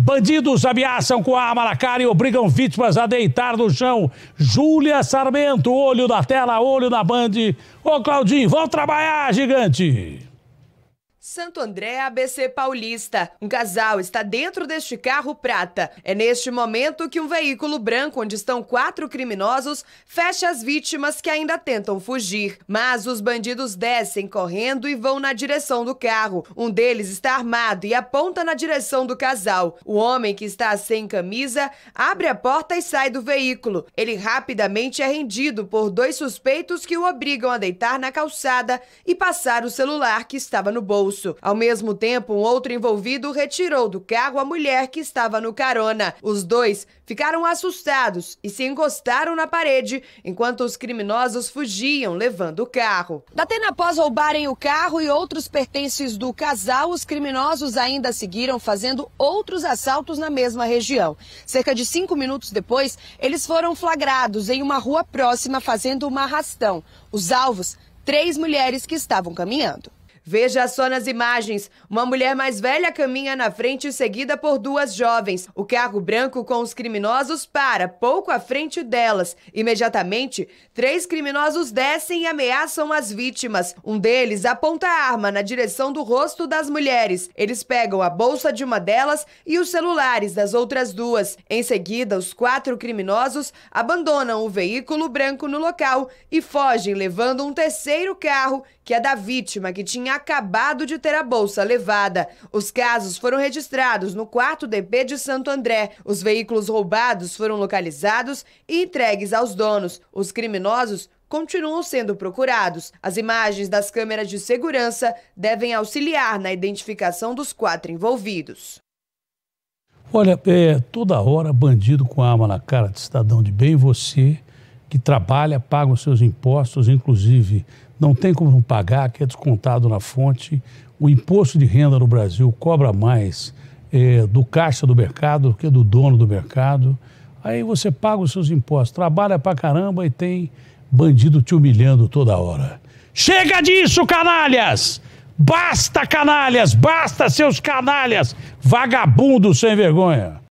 Bandidos ameaçam com a arma na cara e obrigam vítimas a deitar no chão. Júlia Sarmento, olho da tela, olho da Band. Ô Claudinho, vão trabalhar, gigante! Santo André, ABC Paulista. Um casal está dentro deste carro prata. É neste momento que um veículo branco, onde estão quatro criminosos, fecha as vítimas que ainda tentam fugir. Mas os bandidos descem correndo e vão na direção do carro. Um deles está armado e aponta na direção do casal. O homem, que está sem camisa, abre a porta e sai do veículo. Ele rapidamente é rendido por dois suspeitos que o obrigam a deitar na calçada e passar o celular que estava no bolso. Ao mesmo tempo, um outro envolvido retirou do carro a mulher que estava no carona. Os dois ficaram assustados e se encostaram na parede enquanto os criminosos fugiam levando o carro. Datena após roubarem o carro e outros pertences do casal, os criminosos ainda seguiram fazendo outros assaltos na mesma região. Cerca de cinco minutos depois, eles foram flagrados em uma rua próxima fazendo uma arrastão. Os alvos, três mulheres que estavam caminhando. Veja só nas imagens: uma mulher mais velha caminha na frente, seguida por duas jovens. O carro branco com os criminosos para pouco à frente delas. Imediatamente, três criminosos descem e ameaçam as vítimas. Um deles aponta a arma na direção do rosto das mulheres. Eles pegam a bolsa de uma delas e os celulares das outras duas. Em seguida, os quatro criminosos abandonam o veículo branco no local e fogem, levando um terceiro carro que é da vítima que tinha acabado de ter a bolsa levada. Os casos foram registrados no quarto DP de Santo André. Os veículos roubados foram localizados e entregues aos donos. Os criminosos continuam sendo procurados. As imagens das câmeras de segurança devem auxiliar na identificação dos quatro envolvidos. Olha, é, toda hora bandido com arma na cara de cidadão de bem, você que trabalha, paga os seus impostos, inclusive não tem como não pagar, que é descontado na fonte. O imposto de renda no Brasil cobra mais é, do caixa do mercado do que do dono do mercado. Aí você paga os seus impostos, trabalha pra caramba e tem bandido te humilhando toda hora. Chega disso, canalhas! Basta, canalhas! Basta, seus canalhas! Vagabundo sem vergonha!